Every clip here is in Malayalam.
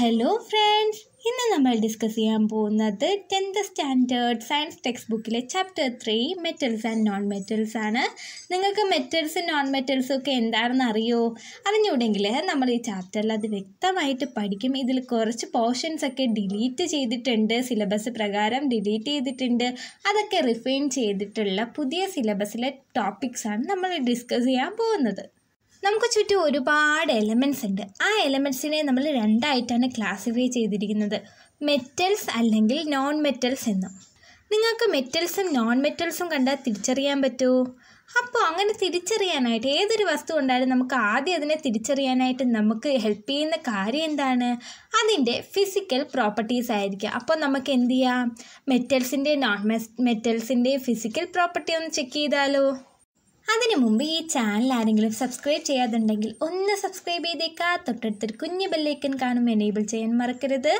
ഹലോ ഫ്രണ്ട്സ് ഇന്ന് നമ്മൾ ഡിസ്കസ് ചെയ്യാൻ പോകുന്നത് ടെൻത്ത് സ്റ്റാൻഡേർഡ് സയൻസ് ടെക്സ്റ്റ് ബുക്കിലെ chapter three metals and non metals ആണ് നിങ്ങൾക്ക് മെറ്റൽസ് നോൺ മെറ്റൽസും ഒക്കെ എന്താണെന്ന് അറിയോ അറിഞ്ഞൂടെങ്കിൽ നമ്മൾ ഈ ചാപ്റ്ററിൽ അത് വ്യക്തമായിട്ട് പഠിക്കും ഇതിൽ കുറച്ച് പോർഷൻസ് ഒക്കെ ഡിലീറ്റ് ചെയ്തിട്ടുണ്ട് സിലബസ് പ്രകാരം ഡിലീറ്റ് ചെയ്തിട്ടുണ്ട് അതൊക്കെ റിഫൈൻ ചെയ്തിട്ടുള്ള പുതിയ സിലബസിലെ ടോപ്പിക്സാണ് നമ്മൾ ഡിസ്കസ് ചെയ്യാൻ പോകുന്നത് നമുക്ക് ചുറ്റും ഒരുപാട് എലമെൻറ്റ്സ് ഉണ്ട് ആ എലമെൻറ്റ്സിനെ നമ്മൾ രണ്ടായിട്ടാണ് ക്ലാസിഫൈ ചെയ്തിരിക്കുന്നത് മെറ്റൽസ് അല്ലെങ്കിൽ നോൺ മെറ്റൽസ് എന്നും നിങ്ങൾക്ക് മെറ്റൽസും നോൺ മെറ്റൽസും കണ്ടാൽ തിരിച്ചറിയാൻ പറ്റുമോ അപ്പോൾ അങ്ങനെ തിരിച്ചറിയാനായിട്ട് ഏതൊരു വസ്തു ഉണ്ടായാലും നമുക്ക് ആദ്യം അതിനെ തിരിച്ചറിയാനായിട്ട് നമുക്ക് ഹെൽപ്പ് ചെയ്യുന്ന കാര്യം എന്താണ് അതിൻ്റെ ഫിസിക്കൽ പ്രോപ്പർട്ടീസ് ആയിരിക്കും അപ്പോൾ നമുക്ക് എന്ത് ചെയ്യാം മെറ്റൽസിൻ്റെ നോൺ മെറ്റൽസിൻ്റെ ഫിസിക്കൽ പ്രോപ്പർട്ടി ഒന്ന് ചെക്ക് ചെയ്താലോ അതിനു മുമ്പ് ഈ ചാനൽ ആരെങ്കിലും സബ്സ്ക്രൈബ് ചെയ്യാതുണ്ടെങ്കിൽ ഒന്ന് സബ്സ്ക്രൈബ് ചെയ്തേക്കാ തൊട്ടടുത്തൊരു കുഞ്ഞു ബെല്ലേക്കൻ കാണും എനേബിൾ ചെയ്യാൻ മറക്കരുത്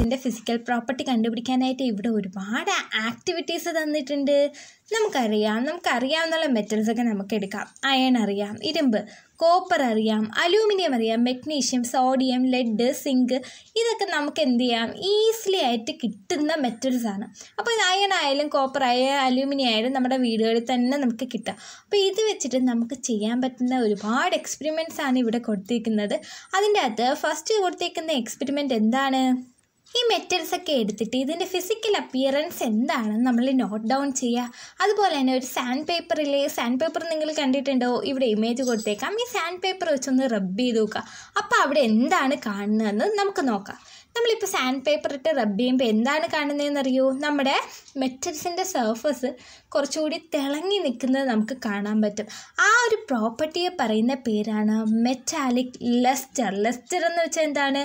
ഗ്യാസിൻ്റെ ഫിസിക്കൽ പ്രോപ്പർട്ടി കണ്ടുപിടിക്കാനായിട്ട് ഇവിടെ ഒരുപാട് ആക്ടിവിറ്റീസ് തന്നിട്ടുണ്ട് നമുക്കറിയാം എന്നുള്ള മെറ്റൽസൊക്കെ നമുക്ക് എടുക്കാം അയൺ അറിയാം ഇരുമ്പ് കോപ്പർ അറിയാം അലൂമിനിയം അറിയാം മെഗ്നീഷ്യം സോഡിയം ലെഡ് സിങ്ക് ഇതൊക്കെ നമുക്ക് എന്ത് ചെയ്യാം ഈസിലി ആയിട്ട് കിട്ടുന്ന മെറ്റൽസ് ആണ് അപ്പോൾ അയൺ ആയാലും കോപ്പർ ആയാലും അലൂമിനിയം ആയാലും നമ്മുടെ വീടുകളിൽ തന്നെ നമുക്ക് കിട്ടാം അപ്പോൾ ഇത് വെച്ചിട്ട് നമുക്ക് ചെയ്യാൻ പറ്റുന്ന ഒരുപാട് എക്സ്പെരിമെൻറ്റ്സ് ആണ് ഇവിടെ കൊടുത്തിരിക്കുന്നത് അതിൻ്റെ അകത്ത് ഫസ്റ്റ് കൊടുത്തിരിക്കുന്ന എക്സ്പെരിമെൻറ്റ് എന്താണ് ഈ മെറ്റൽസ് ഒക്കെ എടുത്തിട്ട് ഇതിൻ്റെ ഫിസിക്കൽ അപ്പിയറൻസ് എന്താണെന്ന് നമ്മൾ നോട്ട് ഡൗൺ ചെയ്യുക അതുപോലെ തന്നെ ഒരു സാൻഡ് പേപ്പറിലെ സാൻഡ് പേപ്പർ നിങ്ങൾ കണ്ടിട്ടുണ്ടോ ഇവിടെ ഇമേജ് കൊടുത്തേക്കാം ഈ സാൻഡ് പേപ്പർ വെച്ചൊന്ന് റബ്ബ് ചെയ്ത് നോക്കുക അപ്പോൾ അവിടെ എന്താണ് കാണുന്നതെന്ന് നമുക്ക് നോക്കാം നമ്മളിപ്പോൾ സാൻഡ് പേപ്പർ ഇട്ട് റബ്ബ് ചെയ്യുമ്പോൾ എന്താണ് കാണുന്നതെന്നറിയോ നമ്മുടെ മെറ്റൽസിൻ്റെ സർഫസ് കുറച്ചുകൂടി തിളങ്ങി നിൽക്കുന്നത് നമുക്ക് കാണാൻ പറ്റും ആ ഒരു പ്രോപ്പർട്ടിയെ പറയുന്ന പേരാണ് മെറ്റാലിക് ലെസ്റ്റർ ലെസ്റ്റർ എന്ന് വെച്ചാൽ എന്താണ്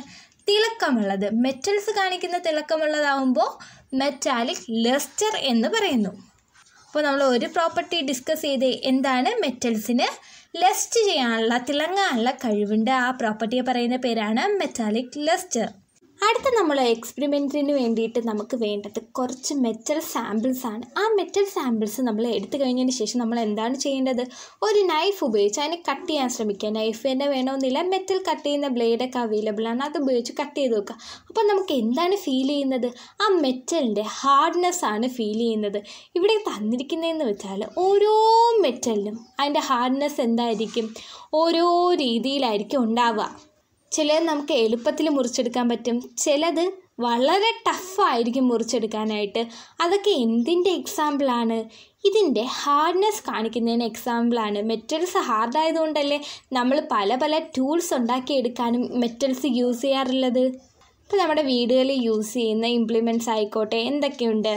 തിളക്കമുള്ളത് മെറ്റൽസ് കാണിക്കുന്ന തിളക്കമുള്ളതാവുമ്പോൾ മെറ്റാലിക് ലെസ്റ്റർ എന്ന് പറയുന്നു അപ്പോൾ നമ്മൾ ഒരു പ്രോപ്പർട്ടി ഡിസ്കസ് ചെയ്ത് എന്താണ് മെറ്റൽസിന് ലെസ്റ്റ് ചെയ്യാനുള്ള തിളങ്ങാനുള്ള കഴിവുണ്ട് ആ പ്രോപ്പർട്ടിയെ പറയുന്ന പേരാണ് മെറ്റാലിക് ലെസ്റ്റർ അടുത്ത നമ്മൾ എക്സ്പെരിമെൻറ്റിന് വേണ്ടിയിട്ട് നമുക്ക് വേണ്ടത് കുറച്ച് മെറ്റൽ സാമ്പിൾസ് ആണ് ആ മെറ്റൽ സാമ്പിൾസ് നമ്മൾ എടുത്തു കഴിഞ്ഞതിന് ശേഷം നമ്മൾ എന്താണ് ചെയ്യേണ്ടത് ഒരു നൈഫ് ഉപയോഗിച്ച് അതിനെ കട്ട് ചെയ്യാൻ ശ്രമിക്കുക നൈഫ് തന്നെ വേണമെന്നില്ല മെറ്റൽ കട്ട് ചെയ്യുന്ന ബ്ലേഡൊക്കെ അവൈലബിൾ ആണ് അത് ഉപയോഗിച്ച് കട്ട് ചെയ്ത് നോക്കുക അപ്പോൾ നമുക്ക് എന്താണ് ഫീൽ ചെയ്യുന്നത് ആ മെറ്റലിൻ്റെ ഹാർഡ്നെസ് ആണ് ഫീൽ ചെയ്യുന്നത് ഇവിടെ തന്നിരിക്കുന്നതെന്ന് വെച്ചാൽ ഓരോ മെറ്റലിനും അതിൻ്റെ ഹാർഡ്നെസ് എന്തായിരിക്കും ഓരോ രീതിയിലായിരിക്കും ഉണ്ടാവുക ചിലത് നമുക്ക് എളുപ്പത്തിൽ മുറിച്ചെടുക്കാൻ പറ്റും ചിലത് വളരെ ടഫായിരിക്കും മുറിച്ചെടുക്കാനായിട്ട് അതൊക്കെ എന്തിൻ്റെ എക്സാമ്പിളാണ് ഇതിൻ്റെ ഹാർഡ്നെസ് കാണിക്കുന്നതിന് എക്സാമ്പിളാണ് മെറ്റൽസ് ഹാർഡായതുകൊണ്ടല്ലേ നമ്മൾ പല പല ടൂൾസ് ഉണ്ടാക്കിയെടുക്കാനും മെറ്റൽസ് യൂസ് ചെയ്യാറുള്ളത് ഇപ്പോൾ നമ്മുടെ വീടുകളിൽ യൂസ് ചെയ്യുന്ന ഇംപ്ലിമെൻറ്റ്സ് ആയിക്കോട്ടെ എന്തൊക്കെയുണ്ട്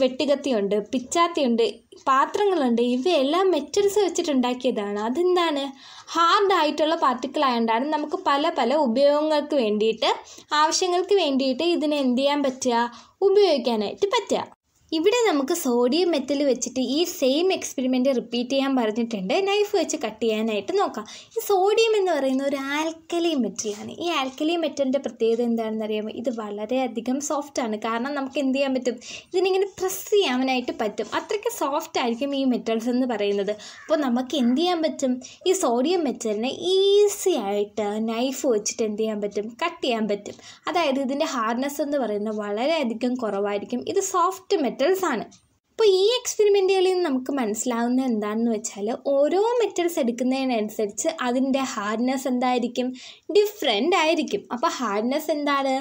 വെട്ടുകത്തിയുണ്ട് പിച്ചാത്തിയുണ്ട് പാത്രങ്ങളുണ്ട് ഇവയെല്ലാം മെറ്റൽസ് വെച്ചിട്ടുണ്ടാക്കിയതാണ് അതെന്താണ് ഹാർഡായിട്ടുള്ള പാർട്ടിക്കിൾ ആയതുകൊണ്ടാണ് നമുക്ക് പല പല ഉപയോഗങ്ങൾക്ക് വേണ്ടിയിട്ട് ആവശ്യങ്ങൾക്ക് വേണ്ടിയിട്ട് ഇതിനെ എന്ത് ചെയ്യാൻ പറ്റുക ഉപയോഗിക്കാനായിട്ട് പറ്റുക ഇവിടെ നമുക്ക് സോഡിയം മെത്തിൽ വെച്ചിട്ട് ഈ സെയിം എക്സ്പെരിമെൻറ്റ് റിപ്പീറ്റ് ചെയ്യാൻ പറഞ്ഞിട്ടുണ്ട് നൈഫ് വെച്ച് കട്ട് ചെയ്യാനായിട്ട് നോക്കാം ഈ സോഡിയം എന്ന് പറയുന്ന ഒരു ആൽക്കലി മെറ്റലാണ് ഈ ആൽക്കലി മെറ്റലിൻ്റെ പ്രത്യേകത എന്താണെന്ന് അറിയാമോ ഇത് വളരെയധികം സോഫ്റ്റാണ് കാരണം നമുക്ക് എന്ത് ചെയ്യാൻ പറ്റും ഇതിനിങ്ങനെ പ്രസ് ചെയ്യാനായിട്ട് പറ്റും അത്രയ്ക്ക് സോഫ്റ്റ് ആയിരിക്കും ഈ മെറ്റൽസ് എന്ന് പറയുന്നത് അപ്പോൾ നമുക്ക് എന്ത് ചെയ്യാൻ പറ്റും ഈ സോഡിയം മെറ്റലിനെ ഈസി ആയിട്ട് നൈഫ് വെച്ചിട്ട് എന്ത് ചെയ്യാൻ പറ്റും കട്ട് ചെയ്യാൻ പറ്റും അതായത് ഇതിൻ്റെ ഹാർഡ്നെസ് എന്ന് പറയുന്നത് വളരെയധികം കുറവായിരിക്കും ഇത് സോഫ്റ്റ് മെറ്റൽ മെറ്റൽസ് ആണ് അപ്പോൾ ഈ എക്സ്പെരിമെൻറ്റുകളിൽ നിന്ന് നമുക്ക് മനസ്സിലാവുന്ന എന്താണെന്ന് വെച്ചാൽ ഓരോ മെറ്റൽസ് എടുക്കുന്നതിനനുസരിച്ച് അതിൻ്റെ ഹാർഡ്നെസ് എന്തായിരിക്കും ഡിഫറെൻ്റ് ആയിരിക്കും അപ്പോൾ ഹാർഡ്നെസ് എന്താണ്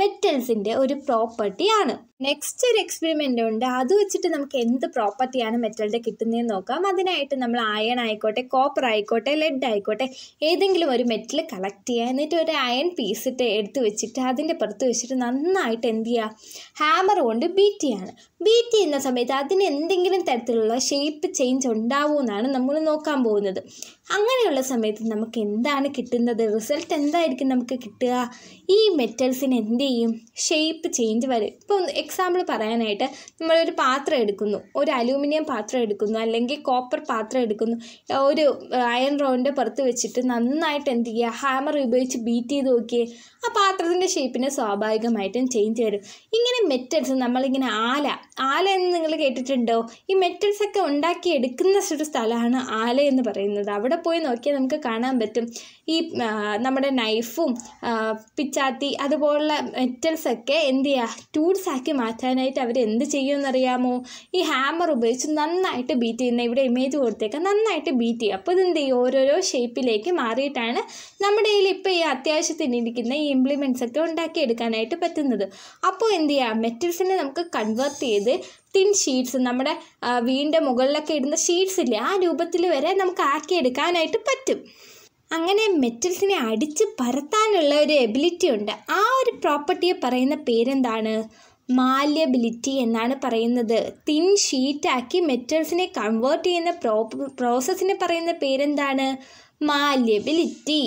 മെറ്റൽസിൻ്റെ ഒരു പ്രോപ്പർട്ടി ആണ് നെക്സ്റ്റ് ഒരു എക്സ്പെരിമെൻ്റ് ഉണ്ട് അത് വെച്ചിട്ട് നമുക്ക് എന്ത് പ്രോപ്പർട്ടിയാണ് മെറ്റലിൻ്റെ കിട്ടുന്നതെന്ന് നോക്കാം അതിനായിട്ട് നമ്മൾ അയൺ ആയിക്കോട്ടെ കോപ്പർ ആയിക്കോട്ടെ ലെഡ് ആയിക്കോട്ടെ ഏതെങ്കിലും ഒരു മെറ്റൽ കളക്ട് ചെയ്യുക എന്നിട്ട് ഒരു അയൺ പീസ് ഇട്ട് എടുത്ത് വെച്ചിട്ട് അതിൻ്റെ പുറത്ത് വെച്ചിട്ട് നന്നായിട്ട് എന്ത് ചെയ്യുക ഹാമർ കൊണ്ട് ബീറ്റ് ചെയ്യാണ് ബീറ്റ് ചെയ്യുന്ന സമയത്ത് അതിന് എന്തെങ്കിലും തരത്തിലുള്ള ഷേപ്പ് ചേഞ്ച് എന്നാണ് നമ്മൾ നോക്കാൻ പോകുന്നത് അങ്ങനെയുള്ള സമയത്ത് നമുക്ക് എന്താണ് കിട്ടുന്നത് റിസൾട്ട് എന്തായിരിക്കും നമുക്ക് കിട്ടുക ഈ മെറ്റൽസിന് എന്ത് ചെയ്യും ഷേപ്പ് ചേഞ്ച് വരും ഇപ്പോൾ എക്സാമ്പിൾ പറയാനായിട്ട് നമ്മളൊരു പാത്രം എടുക്കുന്നു ഒരു അലൂമിനിയം പാത്രം എടുക്കുന്നു അല്ലെങ്കിൽ കോപ്പർ പാത്രം എടുക്കുന്നു ഒരു അയൺ റോഡിൻ്റെ പുറത്ത് വെച്ചിട്ട് നന്നായിട്ട് എന്ത് ചെയ്യുക ഹാമർ ഉപയോഗിച്ച് ബീറ്റ് ചെയ്ത് നോക്കിയേ ആ പാത്രത്തിൻ്റെ ഷേപ്പിനെ സ്വാഭാവികമായിട്ടും ചേഞ്ച് വരും ഇങ്ങനെ മെറ്റൽസ് നമ്മളിങ്ങനെ ആല ആല എന്ന് നിങ്ങൾ കേട്ടിട്ടുണ്ടോ ഈ മെറ്റൽസ് ഉണ്ടാക്കി എടുക്കുന്ന ഒരു സ്ഥലമാണ് ആല എന്ന് പറയുന്നത് അവിടെ പോയി നോക്കിയാൽ നമുക്ക് കാണാൻ പറ്റും ഈ നമ്മുടെ നൈഫും പിച്ച് ചാത്തി അതുപോലുള്ള മെറ്റൽസ് ഒക്കെ എന്ത് ചെയ്യുക ടൂൾസ് ആക്കി മാറ്റാനായിട്ട് അവർ എന്ത് ചെയ്യുമെന്നറിയാമോ ഈ ഹാമർ ഉപയോഗിച്ച് നന്നായിട്ട് ബീറ്റ് ചെയ്യുന്ന ഇവിടെ ഇമേജ് കൊടുത്തേക്കാം നന്നായിട്ട് ബീറ്റ് ചെയ്യുക അപ്പോൾ ഇതെന്ത് ചെയ്യും ഓരോരോ ഷേപ്പിലേക്ക് മാറിയിട്ടാണ് നമ്മുടെ കയ്യിൽ ഇപ്പോൾ ഈ അത്യാവശ്യത്തിനിരിക്കുന്ന ഈ ഇംപ്ലിമെൻറ്റ്സ് ഒക്കെ ഉണ്ടാക്കിയെടുക്കാനായിട്ട് പറ്റുന്നത് അപ്പോൾ എന്ത് ചെയ്യുക മെറ്റൽസിനെ നമുക്ക് കൺവേർട്ട് ചെയ്ത് തിൻ ഷീറ്റ്സ് നമ്മുടെ വീടിൻ്റെ മുകളിലൊക്കെ ഇടുന്ന ഷീറ്റ്സ് ഇല്ലേ ആ രൂപത്തിൽ വരെ നമുക്ക് ആക്കിയെടുക്കാനായിട്ട് പറ്റും അങ്ങനെ മെറ്റൽസിനെ അടിച്ച് പരത്താനുള്ള ഒരു എബിലിറ്റി ഉണ്ട് ആ ഒരു പ്രോപ്പർട്ടിയെ പറയുന്ന പേരെന്താണ് മാലിയബിലിറ്റി എന്നാണ് പറയുന്നത് തിൻ ഷീറ്റാക്കി മെറ്റൽസിനെ കൺവേർട്ട് ചെയ്യുന്ന പ്രോ പ്രോസസ്സിനെ പറയുന്ന പേരെന്താണ് മാലിയബിലിറ്റി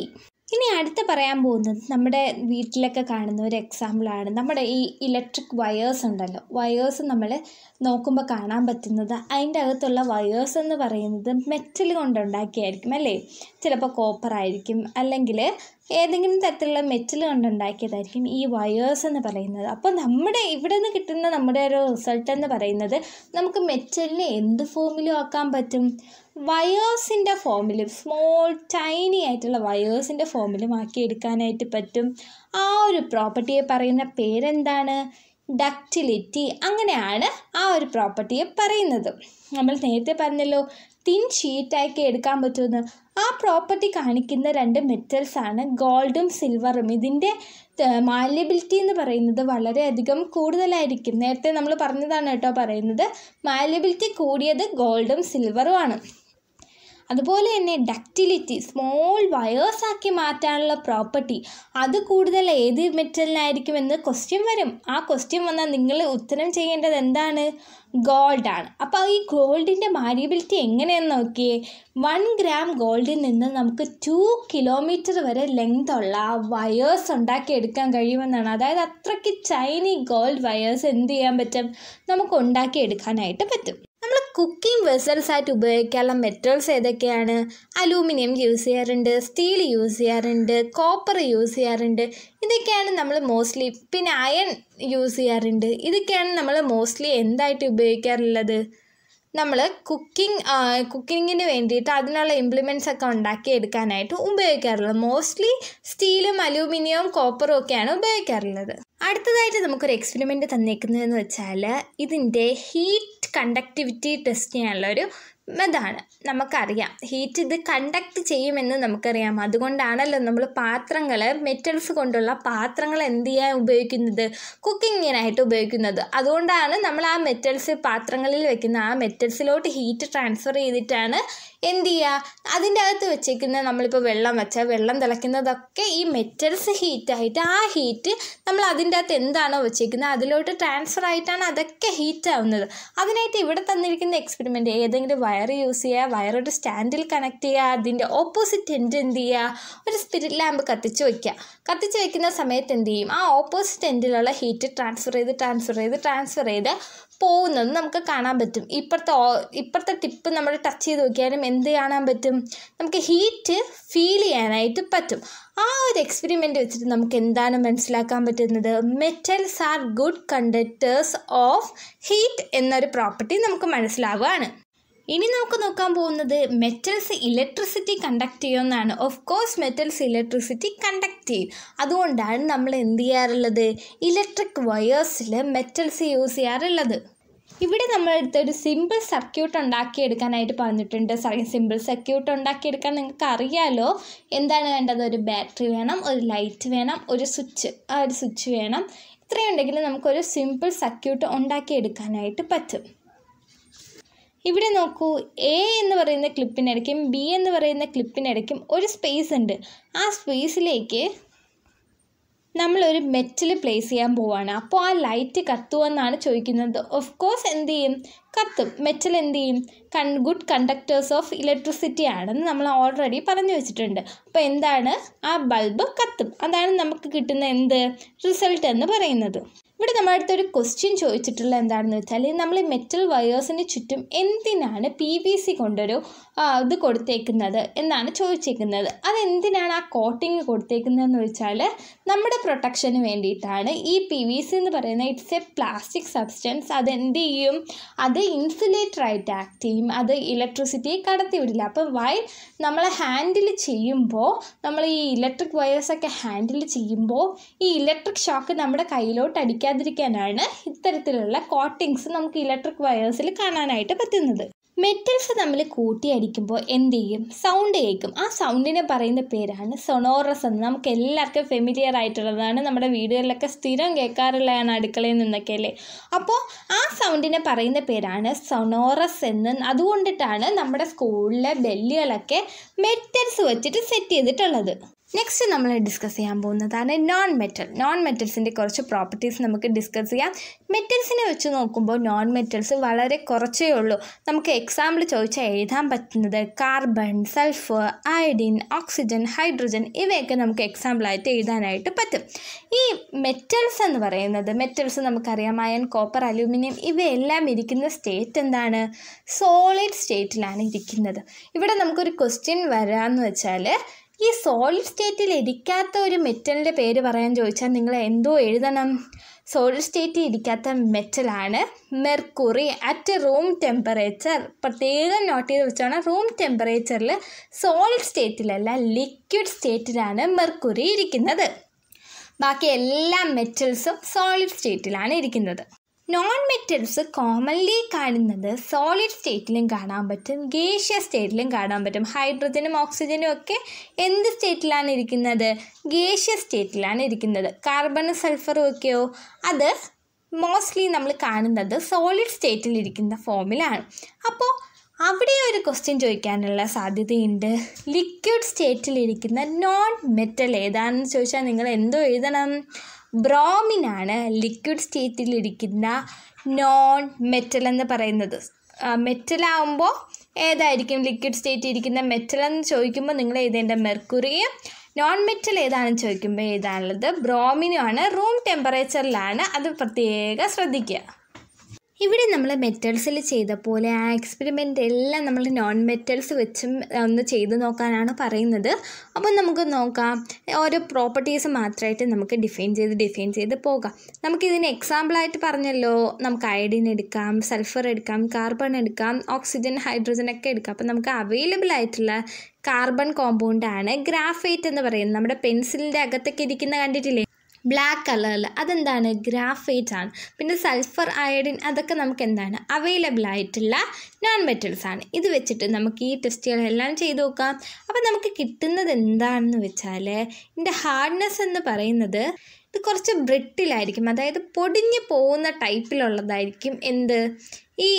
ഇനി അടുത്ത പറയാൻ പോകുന്നത് നമ്മുടെ വീട്ടിലൊക്കെ കാണുന്ന ഒരു എക്സാമ്പിളാണ് നമ്മുടെ ഈ ഇലക്ട്രിക് വയേഴ്സ് ഉണ്ടല്ലോ വയേഴ്സ് നമ്മൾ നോക്കുമ്പോൾ കാണാൻ പറ്റുന്നത് അതിൻ്റെ അകത്തുള്ള വയേഴ്സ് എന്ന് പറയുന്നത് മെറ്റൽ കൊണ്ടുണ്ടാക്കിയായിരിക്കും അല്ലേ ചിലപ്പോൾ കോപ്പർ ആയിരിക്കും അല്ലെങ്കിൽ ഏതെങ്കിലും തരത്തിലുള്ള മെറ്റൽ കൊണ്ടുണ്ടാക്കിയതായിരിക്കും ഈ വയേഴ്സ് എന്ന് പറയുന്നത് അപ്പോൾ നമ്മുടെ ഇവിടെ നിന്ന് കിട്ടുന്ന നമ്മുടെ ഒരു റിസൾട്ട് എന്ന് പറയുന്നത് നമുക്ക് മെറ്റലിനെ എന്ത് ഫോമിലും ആക്കാൻ പറ്റും വയേഴ്സിൻ്റെ ഫോമിൽ സ്മോൾ ടൈനി ആയിട്ടുള്ള വയേഴ്സിൻ്റെ ഫോമിൽ എടുക്കാനായിട്ട് പറ്റും ആ ഒരു പ്രോപ്പർട്ടിയെ പറയുന്ന പേരെന്താണ് ഡക്റ്റിലിറ്റി അങ്ങനെയാണ് ആ ഒരു പ്രോപ്പർട്ടിയെ പറയുന്നത് നമ്മൾ നേരത്തെ പറഞ്ഞല്ലോ തിൻ ഷീറ്റാക്കി എടുക്കാൻ പറ്റുമെന്ന് ആ പ്രോപ്പർട്ടി കാണിക്കുന്ന രണ്ട് മെറ്റൽസ് ആണ് ഗോൾഡും സിൽവറും ഇതിൻ്റെ മാലിബിലിറ്റി എന്ന് പറയുന്നത് വളരെയധികം കൂടുതലായിരിക്കും നേരത്തെ നമ്മൾ പറഞ്ഞതാണ് കേട്ടോ പറയുന്നത് മാലിബിലിറ്റി കൂടിയത് ഗോൾഡും സിൽവറുമാണ് അതുപോലെ തന്നെ ഡക്റ്റിലിറ്റി സ്മോൾ വയേഴ്സ് ആക്കി മാറ്റാനുള്ള പ്രോപ്പർട്ടി അത് കൂടുതൽ ഏത് എന്ന് ക്വസ്റ്റ്യൻ വരും ആ ക്വസ്റ്റ്യൻ വന്നാൽ നിങ്ങൾ ഉത്തരം ചെയ്യേണ്ടത് എന്താണ് ഗോൾഡാണ് അപ്പോൾ ഈ ഗോൾഡിൻ്റെ മാരിയബിലിറ്റി എങ്ങനെയെന്ന് നോക്കിയേ വൺ ഗ്രാം ഗോൾഡിൽ നിന്ന് നമുക്ക് ടു കിലോമീറ്റർ വരെ ലെങ്ത് ഉള്ള വയേഴ്സ് ഉണ്ടാക്കിയെടുക്കാൻ കഴിയുമെന്നാണ് അതായത് അത്രയ്ക്ക് ചൈനീ ഗോൾഡ് വയേഴ്സ് എന്ത് ചെയ്യാൻ പറ്റും നമുക്ക് ഉണ്ടാക്കിയെടുക്കാനായിട്ട് പറ്റും നമ്മൾ കുക്കിംഗ് വെസൽസ് ആയിട്ട് ഉപയോഗിക്കാനുള്ള മെറ്റൽസ് ഏതൊക്കെയാണ് അലൂമിനിയം യൂസ് ചെയ്യാറുണ്ട് സ്റ്റീൽ യൂസ് ചെയ്യാറുണ്ട് കോപ്പർ യൂസ് ചെയ്യാറുണ്ട് ഇതൊക്കെയാണ് നമ്മൾ മോസ്റ്റ്ലി പിന്നെ അയൺ യൂസ് ചെയ്യാറുണ്ട് ഇതൊക്കെയാണ് നമ്മൾ മോസ്റ്റ്ലി എന്തായിട്ട് ഉപയോഗിക്കാറുള്ളത് നമ്മൾ കുക്കിംഗ് കുക്കിങ്ങിന് വേണ്ടിയിട്ട് അതിനുള്ള ഇംപ്ലിമെൻറ്റ്സ് ഒക്കെ ഉണ്ടാക്കി എടുക്കാനായിട്ട് ഉപയോഗിക്കാറുള്ളത് മോസ്റ്റ്ലി സ്റ്റീലും അലൂമിനിയവും കോപ്പറും ഒക്കെയാണ് ഉപയോഗിക്കാറുള്ളത് അടുത്തതായിട്ട് നമുക്കൊരു എക്സ്പെരിമെൻറ്റ് തന്നേക്കുന്നതെന്ന് വെച്ചാൽ ഇതിൻ്റെ ഹീറ്റ് കണ്ടക്ടിവിറ്റി ടെസ്റ്റ് ചെയ്യാനുള്ള ഒരു അതാണ് നമുക്കറിയാം ഹീറ്റ് ഇത് കണ്ടക്ട് ചെയ്യുമെന്ന് നമുക്കറിയാം അതുകൊണ്ടാണല്ലോ നമ്മൾ പാത്രങ്ങൾ മെറ്റൽസ് കൊണ്ടുള്ള പാത്രങ്ങൾ എന്ത് ചെയ്യാൻ ഉപയോഗിക്കുന്നത് കുക്കിങ്ങിനായിട്ട് ഉപയോഗിക്കുന്നത് അതുകൊണ്ടാണ് നമ്മൾ ആ മെറ്റൽസ് പാത്രങ്ങളിൽ വെക്കുന്ന ആ മെറ്റൽസിലോട്ട് ഹീറ്റ് ട്രാൻസ്ഫർ ചെയ്തിട്ടാണ് എന്ത് ചെയ്യുക അതിൻ്റെ അകത്ത് വെച്ചേക്കുന്ന നമ്മളിപ്പോൾ വെള്ളം വെച്ചാൽ വെള്ളം തിളയ്ക്കുന്നതൊക്കെ ഈ മെറ്റൽസ് ഹീറ്റായിട്ട് ആ ഹീറ്റ് നമ്മൾ അതിൻ്റെ അകത്ത് എന്താണോ വെച്ചേക്കുന്നത് അതിലോട്ട് ട്രാൻസ്ഫർ ആയിട്ടാണ് അതൊക്കെ ഹീറ്റ് ആവുന്നത് അതിനായിട്ട് ഇവിടെ തന്നിരിക്കുന്ന എക്സ്പെരിമെൻറ്റ് ഏതെങ്കിലും വയർ യൂസ് ചെയ്യുക വയറൊരു സ്റ്റാൻഡിൽ കണക്ട് ചെയ്യുക അതിൻ്റെ ഓപ്പോസിറ്റ് എൻഡ് എന്ത് ചെയ്യുക ഒരു സ്പിരിറ്റ് ലാമ്പ് കത്തിച്ച് വയ്ക്കുക കത്തിച്ച് വയ്ക്കുന്ന സമയത്ത് എന്ത് ചെയ്യും ആ ഓപ്പോസിറ്റ് എൻഡിലുള്ള ഹീറ്റ് ട്രാൻസ്ഫർ ചെയ്ത് ട്രാൻസ്ഫർ ചെയ്ത് ട്രാൻസ്ഫർ ചെയ്ത് പോകുന്നത് നമുക്ക് കാണാൻ പറ്റും ഇപ്പുറത്തെ ഇപ്പുറത്തെ ടിപ്പ് നമ്മൾ ടച്ച് ചെയ്ത് നോക്കിയാലും എന്ത് കാണാൻ പറ്റും നമുക്ക് ഹീറ്റ് ഫീൽ ചെയ്യാനായിട്ട് പറ്റും ആ ഒരു എക്സ്പെരിമെൻ്റ് വെച്ചിട്ട് നമുക്ക് എന്താണ് മനസ്സിലാക്കാൻ പറ്റുന്നത് metals are good conductors of heat എന്നൊരു പ്രോപ്പർട്ടി നമുക്ക് മനസ്സിലാവുകയാണ് ഇനി നമുക്ക് നോക്കാൻ പോകുന്നത് മെറ്റൽസ് ഇലക്ട്രിസിറ്റി കണ്ടക്ട് ചെയ്യുമെന്നാണ് of course metals electricity conduct ചെയ്യും അതുകൊണ്ടാണ് നമ്മൾ എന്ത് ചെയ്യാറുള്ളത് ഇലക്ട്രിക് വയേഴ്സിൽ മെറ്റൽസ് യൂസ് ചെയ്യാറുള്ളത് ഇവിടെ എടുത്ത ഒരു സിമ്പിൾ സർക്യൂട്ട് ഉണ്ടാക്കിയെടുക്കാനായിട്ട് പറഞ്ഞിട്ടുണ്ട് സിമ്പിൾ സർക്യൂട്ട് ഉണ്ടാക്കിയെടുക്കാൻ നിങ്ങൾക്ക് അറിയാലോ എന്താണ് വേണ്ടത് ഒരു ബാറ്ററി വേണം ഒരു ലൈറ്റ് വേണം ഒരു സ്വിച്ച് ആ ഒരു സ്വിച്ച് വേണം ഇത്രയുണ്ടെങ്കിൽ നമുക്കൊരു സിമ്പിൾ സർക്യൂട്ട് ഉണ്ടാക്കിയെടുക്കാനായിട്ട് പറ്റും ഇവിടെ നോക്കൂ എ എന്ന് പറയുന്ന ക്ലിപ്പിനിടയ്ക്കും ബി എന്ന് പറയുന്ന ക്ലിപ്പിനിടയ്ക്കും ഒരു സ്പേസ് ഉണ്ട് ആ സ്പേസിലേക്ക് നമ്മളൊരു മെറ്റൽ പ്ലേസ് ചെയ്യാൻ പോവാണ് അപ്പോൾ ആ ലൈറ്റ് കത്തുമെന്നാണ് ചോദിക്കുന്നത് ഓഫ് കോഴ്സ് എന്ത് ചെയ്യും കത്തും മെറ്റൽ എന്ത് ചെയ്യും കൺ ഗുഡ് കണ്ടക്ടേഴ്സ് ഓഫ് ഇലക്ട്രിസിറ്റി ആണെന്ന് നമ്മൾ ഓൾറെഡി പറഞ്ഞു വെച്ചിട്ടുണ്ട് അപ്പോൾ എന്താണ് ആ ബൾബ് കത്തും അതാണ് നമുക്ക് കിട്ടുന്ന എന്ത് റിസൾട്ട് എന്ന് പറയുന്നത് ഇവിടെ നമ്മുടെ അടുത്തൊരു ക്വസ്റ്റ്യൻ ചോദിച്ചിട്ടുള്ള എന്താണെന്ന് വെച്ചാൽ നമ്മൾ മെറ്റൽ വയേഴ്സിന് ചുറ്റും എന്തിനാണ് പി വി സി കൊണ്ടൊരു ഇത് കൊടുത്തേക്കുന്നത് എന്നാണ് ചോദിച്ചേക്കുന്നത് അതെന്തിനാണ് ആ കോട്ടിങ് കൊടുത്തേക്കുന്നതെന്ന് വെച്ചാൽ നമ്മുടെ പ്രൊട്ടക്ഷന് വേണ്ടിയിട്ടാണ് ഈ പി വി സി എന്ന് പറയുന്നത് ഇറ്റ്സ് എ പ്ലാസ്റ്റിക് സബ്സ്റ്റൻസ് അതെന്ത് ചെയ്യും അത് ഇൻസുലേറ്റർ ആയിട്ട് ആക്ട് ചെയ്യും അത് ഇലക്ട്രിസിറ്റി കടത്തിവിടില്ല അപ്പം വൈ നമ്മൾ ഹാൻഡിൽ ചെയ്യുമ്പോൾ നമ്മൾ ഈ ഇലക്ട്രിക് വയേഴ്സൊക്കെ ഹാൻഡിൽ ചെയ്യുമ്പോൾ ഈ ഇലക്ട്രിക് ഷോക്ക് നമ്മുടെ കയ്യിലോട്ട് അടിക്കാൻ പറ്റാതിരിക്കാനാണ് ഇത്തരത്തിലുള്ള കോട്ടിങ്സ് നമുക്ക് ഇലക്ട്രിക് വയേഴ്സിൽ കാണാനായിട്ട് പറ്റുന്നത് മെറ്റൽസ് തമ്മിൽ കൂട്ടിയടിക്കുമ്പോൾ എന്ത് ചെയ്യും സൗണ്ട് കേൾക്കും ആ സൗണ്ടിനെ പറയുന്ന പേരാണ് സൊണോറസ് എന്ന് നമുക്ക് എല്ലാവർക്കും ഫെമിലിയർ ആയിട്ടുള്ളതാണ് നമ്മുടെ വീടുകളിലൊക്കെ സ്ഥിരം കേൾക്കാറുള്ളതാണ് അടുക്കളയിൽ നിന്നൊക്കെ അല്ലേ അപ്പോൾ ആ സൗണ്ടിനെ പറയുന്ന പേരാണ് സൊണോറസ് എന്ന് അതുകൊണ്ടിട്ടാണ് നമ്മുടെ സ്കൂളിലെ ബെല്ലുകളൊക്കെ മെറ്റൽസ് വെച്ചിട്ട് സെറ്റ് ചെയ്തിട്ടുള്ളത് നെക്സ്റ്റ് നമ്മൾ ഡിസ്കസ് ചെയ്യാൻ പോകുന്നതാണ് നോൺ മെറ്റൽ നോൺ മെറ്റൽസിൻ്റെ കുറച്ച് പ്രോപ്പർട്ടീസ് നമുക്ക് ഡിസ്കസ് ചെയ്യാം മെറ്റൽസിനെ വെച്ച് നോക്കുമ്പോൾ നോൺ മെറ്റൽസ് വളരെ കുറച്ചേ ഉള്ളൂ നമുക്ക് എക്സാമ്പിൾ ചോദിച്ചാൽ എഴുതാൻ പറ്റുന്നത് carbon sulphur iodine oxygen hydrogen ഇവയൊക്കെ നമുക്ക് എക്സാമ്പിളായിട്ട് എഴുതാനായിട്ട് പറ്റും ഈ മെറ്റൽസ് എന്ന് പറയുന്നത് മെറ്റൽസ് നമുക്കറിയാം അയൺ കോപ്പർ അലൂമിനിയം ഇവയെല്ലാം ഇരിക്കുന്ന സ്റ്റേറ്റ് എന്താണ് സോളിഡ് സ്റ്റേറ്റിലാണ് ഇരിക്കുന്നത് ഇവിടെ നമുക്കൊരു ക്വസ്റ്റ്യൻ വരാമെന്ന് വെച്ചാൽ ഈ സോളിഡ് സ്റ്റേറ്റിൽ ഇരിക്കാത്ത ഒരു മെറ്റലിൻ്റെ പേര് പറയാൻ ചോദിച്ചാൽ നിങ്ങൾ എന്തോ എഴുതണം സോളിഡ് സ്റ്റേറ്റിൽ ഇരിക്കാത്ത മെറ്റലാണ് മെർക്കുറി അറ്റ് റൂം ടെമ്പറേച്ചർ പ്രത്യേകം നോട്ട് ചെയ്ത് വെച്ചാണ് റൂം ടെമ്പറേച്ചറിൽ സോളിഡ് സ്റ്റേറ്റിലല്ല ലിക്വിഡ് സ്റ്റേറ്റിലാണ് മെർക്കുറി ഇരിക്കുന്നത് ബാക്കി എല്ലാ മെറ്റൽസും സോളിഡ് സ്റ്റേറ്റിലാണ് ഇരിക്കുന്നത് നോൺ മെറ്റൽസ് കോമൺലി കാണുന്നത് സോളിഡ് സ്റ്റേറ്റിലും കാണാൻ പറ്റും ഗേഷ്യ സ്റ്റേറ്റിലും കാണാൻ പറ്റും ഹൈഡ്രജനും ഓക്സിജനും ഒക്കെ എന്ത് സ്റ്റേറ്റിലാണ് ഇരിക്കുന്നത് ഗേഷ്യ സ്റ്റേറ്റിലാണ് ഇരിക്കുന്നത് കാർബണും സൾഫറും ഒക്കെയോ അത് മോസ്റ്റ്ലി നമ്മൾ കാണുന്നത് സോളിഡ് സ്റ്റേറ്റിൽ ഇരിക്കുന്ന ഫോമിലാണ് അപ്പോൾ അവിടെ ഒരു ക്വസ്റ്റ്യൻ ചോദിക്കാനുള്ള സാധ്യതയുണ്ട് ലിക്വിഡ് ഇരിക്കുന്ന നോൺ മെറ്റൽ ഏതാണെന്ന് ചോദിച്ചാൽ നിങ്ങൾ എന്തോ എഴുതണം ബ്രോമിനാണ് ലിക്വിഡ് സ്റ്റേറ്റിലിരിക്കുന്ന നോൺ മെറ്റൽ എന്ന് പറയുന്നത് ആവുമ്പോൾ ഏതായിരിക്കും ലിക്വിഡ് സ്റ്റേറ്റ് ഇരിക്കുന്ന മെറ്റൽ എന്ന് ചോദിക്കുമ്പോൾ നിങ്ങൾ എഴുതേണ്ട മെർക്കുറിയും നോൺ മെറ്റൽ ഏതാണെന്ന് ചോദിക്കുമ്പോൾ ഏതാണുള്ളത് ബ്രോമിനുമാണ് റൂം ടെമ്പറേച്ചറിലാണ് അത് പ്രത്യേകം ശ്രദ്ധിക്കുക ഇവിടെ നമ്മൾ മെറ്റൽസിൽ ചെയ്ത പോലെ ആ എക്സ്പെരിമെൻ്റ് എല്ലാം നമ്മൾ നോൺ മെറ്റൽസ് വെച്ചും ഒന്ന് ചെയ്ത് നോക്കാനാണ് പറയുന്നത് അപ്പോൾ നമുക്ക് നോക്കാം ഓരോ പ്രോപ്പർട്ടീസ് മാത്രമായിട്ട് നമുക്ക് ഡിഫൈൻ ചെയ്ത് ഡിഫൈൻ ചെയ്ത് പോകാം നമുക്കിതിന് എക്സാമ്പിളായിട്ട് പറഞ്ഞല്ലോ നമുക്ക് അയഡിൻ എടുക്കാം സൾഫർ എടുക്കാം കാർബൺ എടുക്കാം ഓക്സിജൻ ഹൈഡ്രജൻ ഒക്കെ എടുക്കാം അപ്പോൾ നമുക്ക് അവൈലബിൾ ആയിട്ടുള്ള കാർബൺ കോമ്പൗണ്ടാണ് ഗ്രാഫൈറ്റ് എന്ന് പറയുന്നത് നമ്മുടെ പെൻസിലിൻ്റെ അകത്തൊക്കെ ഇരിക്കുന്ന കണ്ടിട്ടില്ലേ ബ്ലാക്ക് കളറിൽ അതെന്താണ് ഗ്രാഫൈറ്റ് ആണ് പിന്നെ സൾഫർ അയഡിൻ അതൊക്കെ നമുക്ക് എന്താണ് അവൈലബിൾ ആയിട്ടുള്ള നോൺ മെറ്റൽസ് ആണ് ഇത് വെച്ചിട്ട് നമുക്ക് ഈ ടെസ്റ്റുകളെല്ലാം ചെയ്തു നോക്കാം അപ്പോൾ നമുക്ക് കിട്ടുന്നത് എന്താണെന്ന് വെച്ചാൽ ഇതിൻ്റെ ഹാർഡ്നെസ് എന്ന് പറയുന്നത് ഇത് കുറച്ച് ബ്രിട്ടിലായിരിക്കും അതായത് പൊടിഞ്ഞു പോകുന്ന ടൈപ്പിലുള്ളതായിരിക്കും എന്ത് ഈ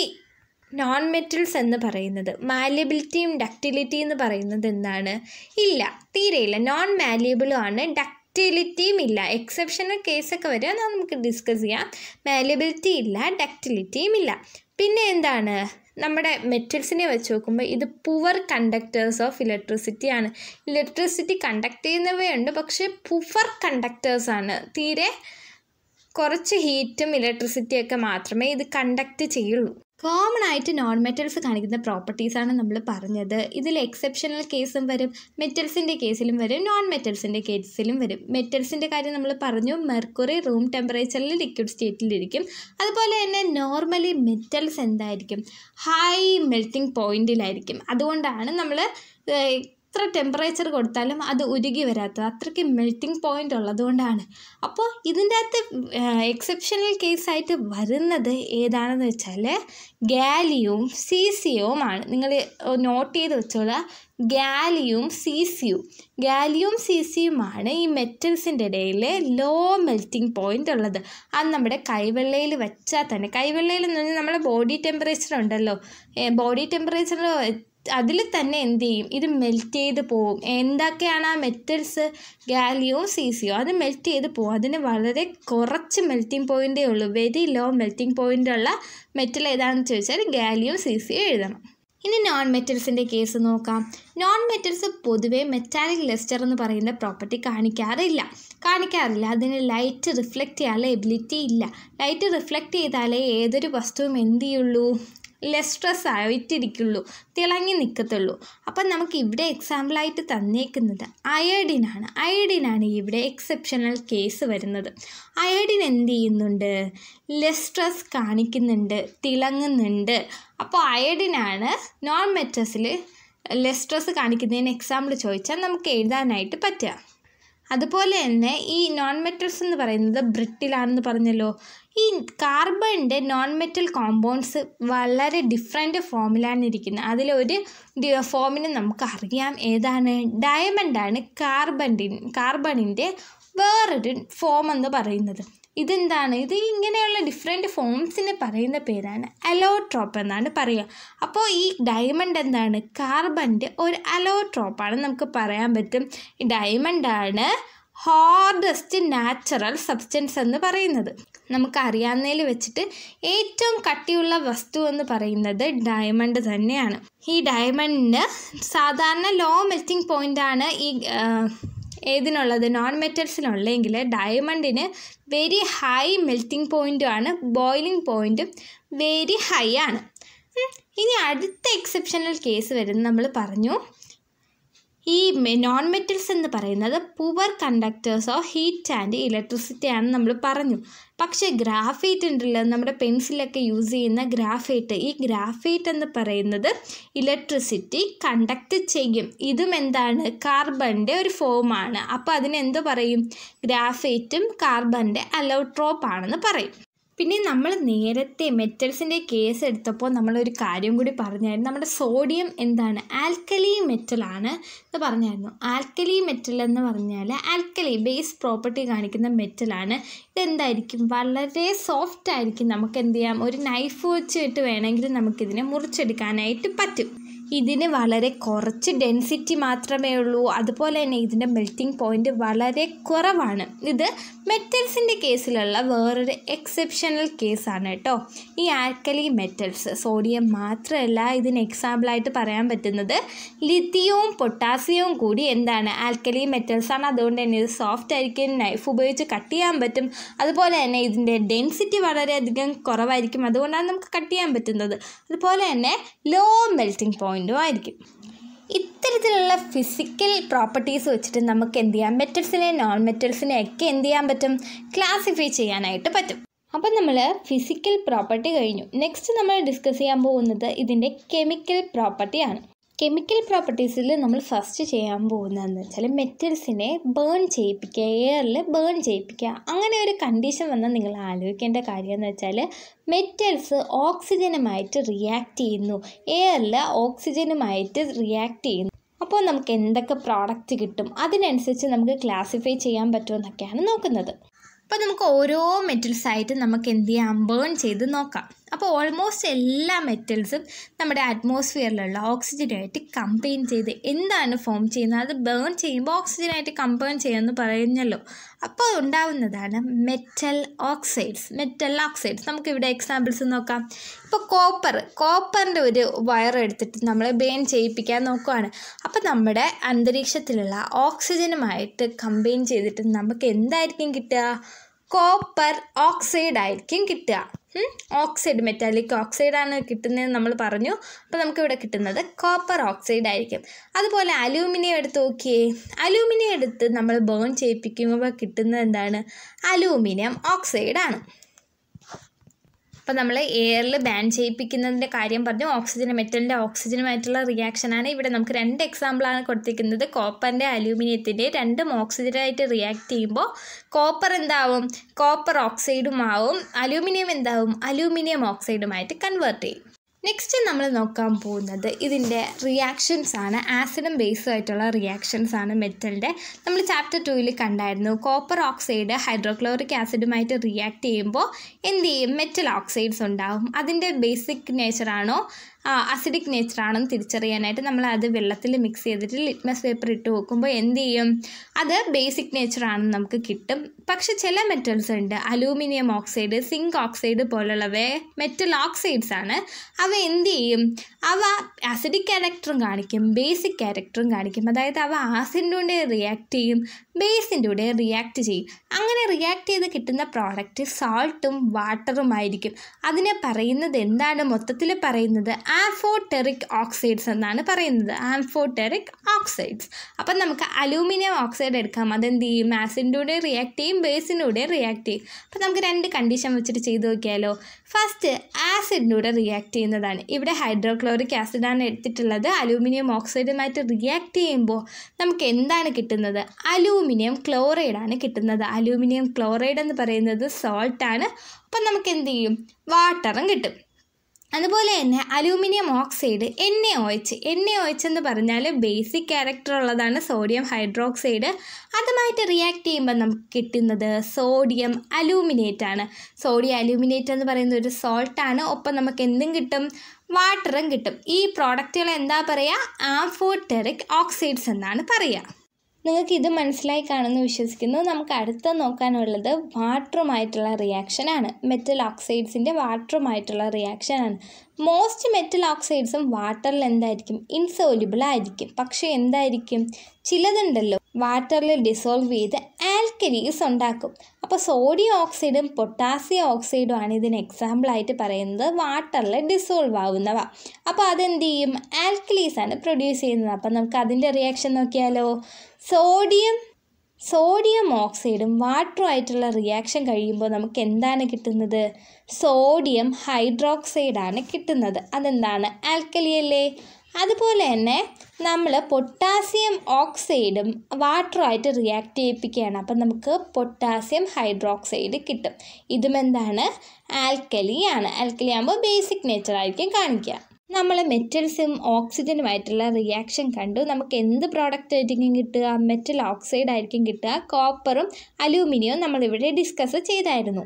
നോൺ മെറ്റൽസ് എന്ന് പറയുന്നത് മാലിയബിലിറ്റിയും ഡക്റ്റിലിറ്റി എന്ന് പറയുന്നത് എന്താണ് ഇല്ല തീരെയില്ല നോൺ മാലിയബിളും ആണ് ഡക്ട് ഡക്റ്റിലിറ്റിയും ഇല്ല എക്സെപ്ഷണൽ കേസൊക്കെ വരിക നമുക്ക് ഡിസ്കസ് ചെയ്യാം മാലബിലിറ്റി ഇല്ല ഡക്റ്റിലിറ്റിയും ഇല്ല പിന്നെ എന്താണ് നമ്മുടെ മെറ്റൽസിനെ വെച്ച് നോക്കുമ്പോൾ ഇത് പുവർ കണ്ടക്ടേഴ്സ് ഓഫ് ഇലക്ട്രിസിറ്റി ആണ് ഇലക്ട്രിസിറ്റി കണ്ടക്ട് ചെയ്യുന്നവയുണ്ട് പക്ഷേ പുവർ ആണ് തീരെ കുറച്ച് ഹീറ്റും ഇലക്ട്രിസിറ്റിയൊക്കെ മാത്രമേ ഇത് കണ്ടക്ട് ചെയ്യുള്ളൂ കോമൺ ആയിട്ട് നോൺ മെറ്റൽസ് കാണിക്കുന്ന പ്രോപ്പർട്ടീസാണ് നമ്മൾ പറഞ്ഞത് ഇതിൽ എക്സെപ്ഷണൽ കേസും വരും മെറ്റൽസിൻ്റെ കേസിലും വരും നോൺ മെറ്റൽസിൻ്റെ കേസിലും വരും മെറ്റൽസിൻ്റെ കാര്യം നമ്മൾ പറഞ്ഞു മെർക്കുറി റൂം ടെമ്പറേച്ചറിൽ ലിക്വിഡ് സ്റ്റേറ്റിലിരിക്കും അതുപോലെ തന്നെ നോർമലി മെറ്റൽസ് എന്തായിരിക്കും ഹൈ മെൽറ്റിംഗ് പോയിൻറ്റിലായിരിക്കും അതുകൊണ്ടാണ് നമ്മൾ എത്ര ടെമ്പറേച്ചർ കൊടുത്താലും അത് ഉരുകി വരാത്തത് അത്രയ്ക്ക് മെൽറ്റിംഗ് പോയിൻ്റ് ഉള്ളതുകൊണ്ടാണ് അപ്പോൾ ഇതിൻ്റെ അകത്ത് എക്സെപ്ഷണൽ കേസായിട്ട് വരുന്നത് ഏതാണെന്ന് വെച്ചാൽ ഗാലിയവും സീസിയവുമാണ് നിങ്ങൾ നോട്ട് ചെയ്ത് വെച്ചോളുക ഗാലിയും സീസിയും ഗാലിയും സീസിയുമാണ് ഈ മെറ്റൽസിൻ്റെ ഇടയിൽ ലോ മെൽറ്റിംഗ് പോയിൻ്റ് ഉള്ളത് അത് നമ്മുടെ കൈവെള്ളയിൽ വെച്ചാൽ തന്നെ കൈവെള്ളയിൽ എന്ന് പറഞ്ഞാൽ നമ്മുടെ ബോഡി ടെമ്പറേച്ചർ ഉണ്ടല്ലോ ബോഡി ടെമ്പറേച്ചർ അതിൽ തന്നെ എന്ത് ചെയ്യും ഇത് മെൽറ്റ് ചെയ്ത് പോവും എന്തൊക്കെയാണ് ആ മെറ്റൽസ് ഗാലിയോ സീസിയോ അത് മെൽറ്റ് ചെയ്ത് പോവും അതിന് വളരെ കുറച്ച് മെൽറ്റിംഗ് പോയിൻ്റേ ഉള്ളൂ വെരി ലോ മെൽറ്റിംഗ് പോയിൻ്റുള്ള മെറ്റൽ ഏതാണെന്ന് ചോദിച്ചാൽ ഗാലിയോ സീസിയോ എഴുതണം ഇനി നോൺ മെറ്റൽസിൻ്റെ കേസ് നോക്കാം നോൺ മെറ്റൽസ് പൊതുവെ മെറ്റാലിക് ലെസ്റ്റർ എന്ന് പറയുന്ന പ്രോപ്പർട്ടി കാണിക്കാറില്ല കാണിക്കാറില്ല അതിന് ലൈറ്റ് റിഫ്ലക്റ്റ് ചെയ്യാനുള്ള എബിലിറ്റി ഇല്ല ലൈറ്റ് റിഫ്ലക്റ്റ് ചെയ്താലേ ഏതൊരു വസ്തുവും എന്ത് ചെയ്യുള്ളൂ ലെസ്ട്രസ് ആയിട്ടിരിക്കുള്ളൂ തിളങ്ങി നിൽക്കത്തുള്ളൂ അപ്പം നമുക്ക് ഇവിടെ എക്സാമ്പിളായിട്ട് തന്നേക്കുന്നത് അയഡിനാണ് അയഡിനാണ് ഇവിടെ എക്സെപ്ഷണൽ കേസ് വരുന്നത് അയഡിൻ എന്ത് ചെയ്യുന്നുണ്ട് ലെസ്ട്രസ് കാണിക്കുന്നുണ്ട് തിളങ്ങുന്നുണ്ട് അപ്പോൾ അയഡിനാണ് നോൺ മെറ്റസിൽ ലെസ്ട്രസ് കാണിക്കുന്നതിന് എക്സാമ്പിൾ ചോദിച്ചാൽ നമുക്ക് എഴുതാനായിട്ട് പറ്റുക അതുപോലെ തന്നെ ഈ നോൺ മെറ്റൽസ് എന്ന് പറയുന്നത് ബ്രിട്ടിലാണെന്ന് പറഞ്ഞല്ലോ ഈ കാർബണിൻ്റെ നോൺ മെറ്റൽ കോമ്പൗണ്ട്സ് വളരെ ഡിഫറെൻ്റ് ഫോമിലാണ് ഇരിക്കുന്നത് അതിലൊരു ഫോമിനെ നമുക്ക് അറിയാം ഏതാണ് ഡയമണ്ടാണ് കാർബണ്ടി കാർബണിൻ്റെ വേറൊരു ഫോം എന്ന് പറയുന്നത് ഇതെന്താണ് ഇത് ഇങ്ങനെയുള്ള ഡിഫറെൻ്റ് ഫോംസിന് പറയുന്ന പേരാണ് അലോട്രോപ്പ് എന്നാണ് പറയുക അപ്പോൾ ഈ ഡയമണ്ട് എന്താണ് കാർബണിൻ്റെ ഒരു അലോട്രോപ്പാണ് നമുക്ക് പറയാൻ പറ്റും ഈ ഡയമണ്ടാണ് ഹാർഡസ്റ്റ് നാച്ചുറൽ സബ്സ്റ്റൻസ് എന്ന് പറയുന്നത് നമുക്കറിയാവുന്നതിൽ വെച്ചിട്ട് ഏറ്റവും കട്ടിയുള്ള വസ്തു എന്ന് പറയുന്നത് ഡയമണ്ട് തന്നെയാണ് ഈ ഡയമണ്ടിന് സാധാരണ ലോ മെൽറ്റിംഗ് പോയിൻ്റാണ് ഈ ഏതിനുള്ളത് നോൺ മെറ്റൽസിനുള്ളെങ്കിൽ ഡയമണ്ടിന് വെരി ഹൈ മെൽറ്റിംഗ് പോയിൻറ്റുമാണ് ബോയിലിംഗ് പോയിൻറ്റും വെരി ഹൈ ആണ് ഇനി അടുത്ത എക്സെപ്ഷണൽ കേസ് വരുന്നത് നമ്മൾ പറഞ്ഞു ഈ നോൺ മെറ്റൽസ് എന്ന് പറയുന്നത് poor conductors of heat and electricity ആണ് നമ്മൾ പറഞ്ഞു പക്ഷേ ഗ്രാഫൈറ്റ് ഉണ്ടല്ലോ നമ്മുടെ പെൻസിലൊക്കെ യൂസ് ചെയ്യുന്ന ഗ്രാഫൈറ്റ് ഈ ഗ്രാഫൈറ്റ് എന്ന് പറയുന്നത് ഇലക്ട്രിസിറ്റി കണ്ടക്ട് ചെയ്യും ഇതും എന്താണ് കാർബണിൻ്റെ ഒരു ഫോമാണ് അപ്പോൾ അതിനെന്ത് പറയും ഗ്രാഫൈറ്റും കാർബണിൻ്റെ അലോട്രോപ്പ് ആണെന്ന് പറയും പിന്നെ നമ്മൾ നേരത്തെ മെറ്റൽസിൻ്റെ കേസ് എടുത്തപ്പോൾ നമ്മളൊരു കാര്യം കൂടി പറഞ്ഞായിരുന്നു നമ്മുടെ സോഡിയം എന്താണ് ആൽക്കലി മെറ്റലാണ് എന്ന് പറഞ്ഞായിരുന്നു ആൽക്കലി മെറ്റൽ എന്ന് പറഞ്ഞാൽ ആൽക്കലി ബേസ് പ്രോപ്പർട്ടി കാണിക്കുന്ന മെറ്റലാണ് ഇതെന്തായിരിക്കും വളരെ സോഫ്റ്റ് ആയിരിക്കും നമുക്ക് എന്ത് ചെയ്യാം ഒരു നൈഫ് വെച്ചിട്ട് വേണമെങ്കിൽ നമുക്കിതിനെ മുറിച്ചെടുക്കാനായിട്ട് പറ്റും ഇതിന് വളരെ കുറച്ച് ഡെൻസിറ്റി മാത്രമേ ഉള്ളൂ അതുപോലെ തന്നെ ഇതിൻ്റെ മെൽറ്റിംഗ് പോയിൻ്റ് വളരെ കുറവാണ് ഇത് മെറ്റൽസിൻ്റെ കേസിലുള്ള വേറൊരു എക്സെപ്ഷണൽ കേസാണ് കേട്ടോ ഈ ആൽക്കലി മെറ്റൽസ് സോഡിയം മാത്രമല്ല ഇതിന് എക്സാമ്പിളായിട്ട് പറയാൻ പറ്റുന്നത് ലിത്തിയവും പൊട്ടാസ്യവും കൂടി എന്താണ് ആൽക്കലി മെറ്റൽസാണ് അതുകൊണ്ട് തന്നെ ഇത് സോഫ്റ്റ് ആയിരിക്കും നൈഫ് ഉപയോഗിച്ച് കട്ട് ചെയ്യാൻ പറ്റും അതുപോലെ തന്നെ ഇതിൻ്റെ ഡെൻസിറ്റി വളരെയധികം കുറവായിരിക്കും അതുകൊണ്ടാണ് നമുക്ക് കട്ട് ചെയ്യാൻ പറ്റുന്നത് അതുപോലെ തന്നെ ലോ മെൽറ്റിംഗ് പോയിൻ്റ് പോയിൻറ്റും ആയിരിക്കും ഇത്തരത്തിലുള്ള ഫിസിക്കൽ പ്രോപ്പർട്ടീസ് വെച്ചിട്ട് നമുക്ക് എന്ത് ചെയ്യാം മെറ്റൽസിനെ നോൺ മെറ്റൽസിനെ ഒക്കെ എന്ത് ചെയ്യാൻ പറ്റും ക്ലാസിഫൈ ചെയ്യാനായിട്ട് പറ്റും അപ്പം നമ്മൾ ഫിസിക്കൽ പ്രോപ്പർട്ടി കഴിഞ്ഞു നെക്സ്റ്റ് നമ്മൾ ഡിസ്കസ് ചെയ്യാൻ പോകുന്നത് ഇതിൻ്റെ കെമിക്കൽ പ്രോപ്പർട്ടിയാണ് കെമിക്കൽ പ്രോപ്പർട്ടീസിൽ നമ്മൾ ഫസ്റ്റ് ചെയ്യാൻ പോകുന്നതെന്ന് വെച്ചാൽ മെറ്റൽസിനെ ബേൺ ചെയ്യിപ്പിക്കുക എയറിൽ ബേൺ ചെയ്യിപ്പിക്കുക അങ്ങനെ ഒരു കണ്ടീഷൻ വന്നാൽ നിങ്ങൾ ആലോചിക്കേണ്ട കാര്യം എന്ന് വെച്ചാൽ മെറ്റൽസ് ഓക്സിജനുമായിട്ട് റിയാക്ട് ചെയ്യുന്നു എയറിൽ ഓക്സിജനുമായിട്ട് റിയാക്ട് ചെയ്യുന്നു അപ്പോൾ നമുക്ക് എന്തൊക്കെ പ്രോഡക്റ്റ് കിട്ടും അതിനനുസരിച്ച് നമുക്ക് ക്ലാസിഫൈ ചെയ്യാൻ പറ്റുമെന്നൊക്കെയാണ് നോക്കുന്നത് അപ്പോൾ നമുക്ക് ഓരോ മെറ്റൽസായിട്ട് നമുക്ക് എന്ത് ചെയ്യാം ബേൺ ചെയ്ത് നോക്കാം അപ്പോൾ ഓൾമോസ്റ്റ് എല്ലാ മെറ്റൽസും നമ്മുടെ അറ്റ്മോസ്ഫിയറിലുള്ള ഓക്സിജനായിട്ട് കമ്പൈൻ ചെയ്ത് എന്താണ് ഫോം ചെയ്യുന്നത് അത് ബേൺ ചെയ്യുമ്പോൾ ഓക്സിജനായിട്ട് കമ്പൈൻ ചെയ്യുമെന്ന് പറഞ്ഞല്ലോ അപ്പോൾ ഉണ്ടാവുന്നതാണ് മെറ്റൽ ഓക്സൈഡ്സ് മെറ്റൽ ഓക്സൈഡ്സ് നമുക്കിവിടെ എക്സാമ്പിൾസ് നോക്കാം ഇപ്പോൾ കോപ്പർ കോപ്പറിൻ്റെ ഒരു വയർ എടുത്തിട്ട് നമ്മൾ ബേൺ ചെയ്യിപ്പിക്കാൻ നോക്കുവാണ് അപ്പോൾ നമ്മുടെ അന്തരീക്ഷത്തിലുള്ള ഓക്സിജനുമായിട്ട് കമ്പൈൻ ചെയ്തിട്ട് നമുക്ക് എന്തായിരിക്കും കിട്ടുക കോപ്പർ ഓക്സൈഡ് ആയിരിക്കും കിട്ടുക ഓക്സൈഡ് മെറ്റാലിക് ഓക്സൈഡാണ് കിട്ടുന്നതെന്ന് നമ്മൾ പറഞ്ഞു അപ്പോൾ നമുക്കിവിടെ കിട്ടുന്നത് കോപ്പർ ഓക്സൈഡ് ആയിരിക്കും അതുപോലെ അലൂമിനിയം എടുത്ത് നോക്കിയേ അലൂമിനിയം എടുത്ത് നമ്മൾ ബേൺ ചെയ്യിപ്പിക്കുമ്പോൾ കിട്ടുന്നത് എന്താണ് അലൂമിനിയം ഓക്സൈഡാണ് അപ്പം നമ്മൾ എയറിൽ ബാൻ ചെയ്യിപ്പിക്കുന്നതിൻ്റെ കാര്യം പറഞ്ഞു ഓക്സിജൻ മെറ്റലിൻ്റെ ഓക്സിജനുമായിട്ടുള്ള റിയാക്ഷനാണ് ഇവിടെ നമുക്ക് രണ്ട് എക്സാമ്പിളാണ് കൊടുത്തിരിക്കുന്നത് കോപ്പറിൻ്റെ അലൂമിനിയത്തിൻ്റെ രണ്ടും ഓക്സിജനായിട്ട് റിയാക്ട് ചെയ്യുമ്പോൾ കോപ്പർ എന്താവും കോപ്പർ ഓക്സൈഡും ആവും അലൂമിനിയം എന്താവും അലൂമിനിയം ഓക്സൈഡുമായിട്ട് കൺവേർട്ട് ചെയ്യും നെക്സ്റ്റ് നമ്മൾ നോക്കാൻ പോകുന്നത് ഇതിൻ്റെ റിയാക്ഷൻസ് ആണ് ആസിഡും ബേസും ആയിട്ടുള്ള റിയാക്ഷൻസ് ആണ് മെറ്റലിൻ്റെ നമ്മൾ ചാപ്റ്റർ ടൂവിൽ കണ്ടായിരുന്നു കോപ്പർ ഓക്സൈഡ് ഹൈഡ്രോക്ലോറിക് ആസിഡുമായിട്ട് റിയാക്ട് ചെയ്യുമ്പോൾ എന്ത് ചെയ്യും മെറ്റൽ ഓക്സൈഡ്സ് ഉണ്ടാവും അതിൻ്റെ ബേസിക് നേച്ചറാണോ അസിഡിക് നേച്ചറാണെന്ന് തിരിച്ചറിയാനായിട്ട് നമ്മൾ അത് വെള്ളത്തിൽ മിക്സ് ചെയ്തിട്ട് ലിറ്റ്മസ് പേപ്പർ ഇട്ട് വെക്കുമ്പോൾ എന്ത് ചെയ്യും അത് ബേസിക് നേച്ചറാണെന്ന് നമുക്ക് കിട്ടും പക്ഷെ ചില മെറ്റൽസ് ഉണ്ട് അലൂമിനിയം ഓക്സൈഡ് സിങ്ക് ഓക്സൈഡ് പോലുള്ളവയെ മെറ്റൽ ഓക്സൈഡ്സ് ആണ് അവ എന്ത് ചെയ്യും അവ ആസിഡിക് ക്യാരക്ടറും കാണിക്കും ബേസിക് ക്യാരക്ടറും കാണിക്കും അതായത് അവ ആസിഡിൻ്റെ കൂടെ റിയാക്ട് ചെയ്യും ബേസിൻ്റെ കൂടെ റിയാക്ട് ചെയ്യും അങ്ങനെ റിയാക്ട് ചെയ്ത് കിട്ടുന്ന പ്രോഡക്റ്റ് സോൾട്ടും ആയിരിക്കും അതിനെ പറയുന്നത് എന്താണ് മൊത്തത്തിൽ പറയുന്നത് ആംഫോട്ടെറിക് ഓക്സൈഡ്സ് എന്നാണ് പറയുന്നത് ആംഫോട്ടെറിക് ഓക്സൈഡ്സ് അപ്പം നമുക്ക് അലൂമിനിയം ഓക്സൈഡ് എടുക്കാം അതെന്ത് ചെയ്യും ആസിഡിൻ്റെ റിയാക്ട് ചെയ്യും ബേസിൻ്റെ റിയാക്ട് ചെയ്യും അപ്പം നമുക്ക് രണ്ട് കണ്ടീഷൻ വെച്ചിട്ട് ചെയ്ത് നോക്കിയാലോ ഫസ്റ്റ് ആസിഡിൻ്റെ റിയാക്ട് ചെയ്യുന്നതാണ് ഇവിടെ ഹൈഡ്രോക്ലോറിക് ആസിഡാണ് എടുത്തിട്ടുള്ളത് അലൂമിനിയം ഓക്സൈഡുമായിട്ട് റിയാക്ട് ചെയ്യുമ്പോൾ നമുക്ക് എന്താണ് കിട്ടുന്നത് അലൂമിനിയം ക്ലോറൈഡാണ് കിട്ടുന്നത് അലൂമിനിയം ക്ലോറൈഡ് എന്ന് പറയുന്നത് സോൾട്ടാണ് അപ്പം നമുക്ക് എന്ത് ചെയ്യും വാട്ടറും കിട്ടും അതുപോലെ തന്നെ aluminium oxide N A O H N A O H എന്ന് പറഞ്ഞാൽ ബേസിക് ക്യാരക്ടർ ഉള്ളതാണ് സോഡിയം ഹൈഡ്രോക്സൈഡ് അതുമായിട്ട് റിയാക്ട് ചെയ്യുമ്പോൾ നമുക്ക് കിട്ടുന്നത് സോഡിയം അലൂമിനേറ്റ് ആണ് സോഡിയം അലൂമിനേറ്റ് എന്ന് പറയുന്നത് ഒരു സോൾട്ടാണ് ഒപ്പം നമുക്ക് എന്തും കിട്ടും വാട്ടറും കിട്ടും ഈ പ്രോഡക്റ്റുകൾ എന്താ പറയുക ആംഫോട്ടറിക് ഓക്സൈഡ്സ് എന്നാണ് പറയുക നിങ്ങൾക്ക് ഇത് മനസ്സിലായി കാണുമെന്ന് വിശ്വസിക്കുന്നു നമുക്ക് അടുത്ത നോക്കാനുള്ളത് വാട്ടറുമായിട്ടുള്ള റിയാക്ഷനാണ് മെറ്റൽ ഓക്സൈഡ്സിൻ്റെ വാട്ടറുമായിട്ടുള്ള റിയാക്ഷനാണ് മോസ്റ്റ് മെറ്റൽ ഓക്സൈഡ്സും വാട്ടറിൽ എന്തായിരിക്കും ഇൻസോലിബിൾ ആയിരിക്കും പക്ഷേ എന്തായിരിക്കും ചിലതുണ്ടല്ലോ വാട്ടറിൽ ഡിസോൾവ് ചെയ്ത് ആൽക്കലീസ് ഉണ്ടാക്കും അപ്പോൾ സോഡിയം ഓക്സൈഡും പൊട്ടാസ്യം ഓക്സൈഡും ആണ് ഇതിന് എക്സാമ്പിളായിട്ട് പറയുന്നത് വാട്ടറിൽ ഡിസോൾവ് ആവുന്നവ അപ്പോൾ അതെന്ത് ചെയ്യും ആൽക്കലീസ് ആണ് പ്രൊഡ്യൂസ് ചെയ്യുന്നത് അപ്പോൾ നമുക്ക് അതിൻ്റെ റിയാക്ഷൻ നോക്കിയാലോ സോഡിയം സോഡിയം ഓക്സൈഡും ആയിട്ടുള്ള റിയാക്ഷൻ കഴിയുമ്പോൾ നമുക്ക് എന്താണ് കിട്ടുന്നത് സോഡിയം ഹൈഡ്രോക്സൈഡാണ് കിട്ടുന്നത് അതെന്താണ് ആൽക്കലിയല്ലേ അതുപോലെ തന്നെ നമ്മൾ പൊട്ടാസ്യം ഓക്സൈഡും വാട്ടറുമായിട്ട് റിയാക്ട് ചെയ്യിപ്പിക്കുകയാണ് അപ്പം നമുക്ക് പൊട്ടാസ്യം ഹൈഡ്രോക്സൈഡ് കിട്ടും ഇതുമെന്താണ് എന്താണ് ആൽക്കലിയാണ് ആൽക്കലി ആകുമ്പോൾ ബേസിക് നേച്ചറായിരിക്കും കാണിക്കുക നമ്മൾ മെറ്റൽസും ഓക്സിജനുമായിട്ടുള്ള റിയാക്ഷൻ കണ്ടു നമുക്ക് എന്ത് പ്രോഡക്റ്റ് ആയിരിക്കും കിട്ടുക മെറ്റൽ ഓക്സൈഡ് ആയിരിക്കും കിട്ടുക കോപ്പറും അലൂമിനിയവും നമ്മളിവിടെ ഡിസ്കസ് ചെയ്തായിരുന്നു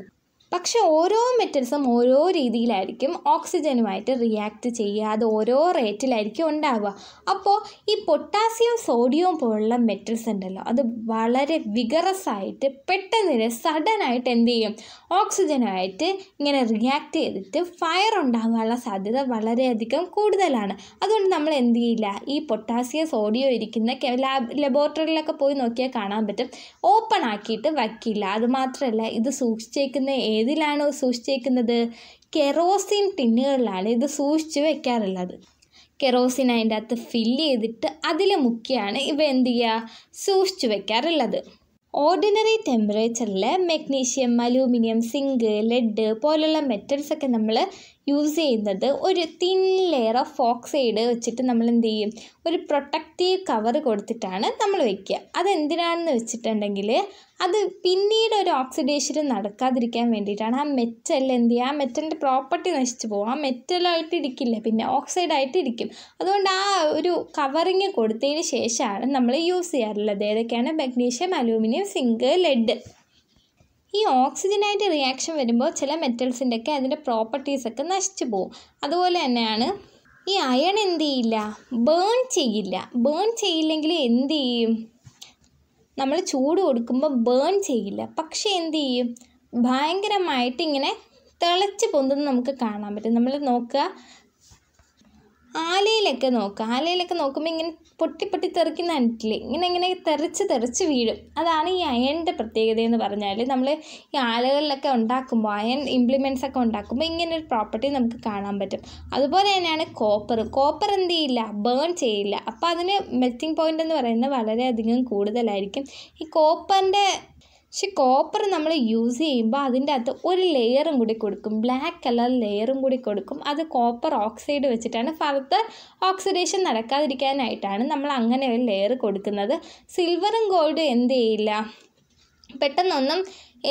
പക്ഷെ ഓരോ മെറ്റൽസും ഓരോ രീതിയിലായിരിക്കും ഓക്സിജനുമായിട്ട് റിയാക്ട് ചെയ്യുക അത് ഓരോ റേറ്റിലായിരിക്കും ഉണ്ടാവുക അപ്പോൾ ഈ പൊട്ടാസ്യം സോഡിയം പോലുള്ള മെറ്റൽസ് ഉണ്ടല്ലോ അത് വളരെ വിഗറസ് ആയിട്ട് പെട്ടെന്ന് സഡൻ ആയിട്ട് എന്ത് ചെയ്യും ഓക്സിജനായിട്ട് ഇങ്ങനെ റിയാക്ട് ചെയ്തിട്ട് ഫയർ ഉണ്ടാകാനുള്ള സാധ്യത വളരെയധികം കൂടുതലാണ് അതുകൊണ്ട് നമ്മൾ എന്ത് ചെയ്യില്ല ഈ പൊട്ടാസ്യം സോഡിയോ ഇരിക്കുന്ന ലാബ് ലബോറട്ടറിയിലൊക്കെ പോയി നോക്കിയാൽ കാണാൻ പറ്റും ഓപ്പൺ ആക്കിയിട്ട് വയ്ക്കില്ല അതുമാത്രമല്ല ഇത് സൂക്ഷിച്ചേക്കുന്ന ഏതിലാണോ സൂക്ഷിച്ചേക്കുന്നത് കെറോസിൻ ടിന്നുകളിലാണ് ഇത് സൂക്ഷിച്ച് വെക്കാറുള്ളത് കെറോസിൻ അതിൻ്റെ അകത്ത് ഫില്ല് ചെയ്തിട്ട് അതിൽ മുക്കിയാണ് ഇവ എന്ത് ചെയ്യുക സൂക്ഷിച്ചു വെക്കാറുള്ളത് ഓർഡിനറി ടെമ്പറേച്ചറിൽ മെഗ്നീഷ്യം അലൂമിനിയം സിങ്ക് ലെഡ് പോലുള്ള മെറ്റൽസൊക്കെ നമ്മൾ യൂസ് ചെയ്യുന്നത് ഒരു തിൻ ലെയർ ഓഫ് ഫോക്സൈഡ് വെച്ചിട്ട് നമ്മൾ എന്ത് ചെയ്യും ഒരു പ്രൊട്ടക്റ്റീവ് കവർ കൊടുത്തിട്ടാണ് നമ്മൾ വെക്കുക അതെന്തിനാണെന്ന് വെച്ചിട്ടുണ്ടെങ്കിൽ അത് പിന്നീട് ഒരു ഓക്സിഡേഷൻ നടക്കാതിരിക്കാൻ വേണ്ടിയിട്ടാണ് ആ മെറ്റൽ എന്ത് ചെയ്യുക ആ മെറ്റലിൻ്റെ പ്രോപ്പർട്ടി നശിച്ചു പോകും ആ മെറ്റലായിട്ട് ഇരിക്കില്ല പിന്നെ ഓക്സൈഡായിട്ട് ഇരിക്കും അതുകൊണ്ട് ആ ഒരു കവറിങ് കൊടുത്തതിന് ശേഷമാണ് നമ്മൾ യൂസ് ചെയ്യാറുള്ളത് ഏതൊക്കെയാണ് മഗ്നീഷ്യം അലൂമിനിയം സിങ്ക് ലെഡ് ഈ ഓക്സിജനായിട്ട് റിയാക്ഷൻ വരുമ്പോൾ ചില ഒക്കെ അതിൻ്റെ പ്രോപ്പർട്ടീസൊക്കെ നശിച്ചു പോകും അതുപോലെ തന്നെയാണ് ഈ അയൺ എന്ത് ചെയ്യില്ല ബേൺ ചെയ്യില്ല ബേൺ ചെയ്യില്ലെങ്കിൽ എന്ത് ചെയ്യും നമ്മൾ ചൂട് കൊടുക്കുമ്പോൾ ബേൺ ചെയ്യില്ല പക്ഷേ എന്ത് ചെയ്യും ഭയങ്കരമായിട്ട് ഇങ്ങനെ തിളച്ച് പൊന്തുന്നത് നമുക്ക് കാണാൻ പറ്റും നമ്മൾ നോക്കുക ആലയിലൊക്കെ നോക്കുക ആലയിലൊക്കെ നോക്കുമ്പോൾ ഇങ്ങനെ പൊട്ടി പൊട്ടി തെറിക്കുന്ന അനറ്റിൽ ഇങ്ങനെ ഇങ്ങനെ തെറിച്ച് തെറിച്ച് വീഴും അതാണ് ഈ അയണിൻ്റെ പ്രത്യേകത എന്ന് പറഞ്ഞാൽ നമ്മൾ ഈ ആലകളിലൊക്കെ ഉണ്ടാക്കുമ്പോൾ അയൺ ഇംപ്ലിമെൻറ്റ്സ് ഒക്കെ ഉണ്ടാക്കുമ്പോൾ ഇങ്ങനെ ഒരു പ്രോപ്പർട്ടി നമുക്ക് കാണാൻ പറ്റും അതുപോലെ തന്നെയാണ് കോപ്പർ കോപ്പർ എന്ത് ചെയ്യില്ല ബേൺ ചെയ്യില്ല അപ്പോൾ അതിന് മെൽറ്റിംഗ് പോയിൻ്റ് എന്ന് പറയുന്നത് വളരെയധികം കൂടുതലായിരിക്കും ഈ കോപ്പറിൻ്റെ പക്ഷെ കോപ്പർ നമ്മൾ യൂസ് ചെയ്യുമ്പോൾ അതിൻ്റെ അകത്ത് ഒരു ലെയറും കൂടി കൊടുക്കും ബ്ലാക്ക് കളർ ലെയറും കൂടി കൊടുക്കും അത് കോപ്പർ ഓക്സൈഡ് വെച്ചിട്ടാണ് ഫർദർ ഓക്സിഡേഷൻ നടക്കാതിരിക്കാനായിട്ടാണ് നമ്മൾ അങ്ങനെ ഒരു ലെയർ കൊടുക്കുന്നത് സിൽവറും ഗോൾഡും എന്ത് ചെയ്യില്ല പെട്ടെന്നൊന്നും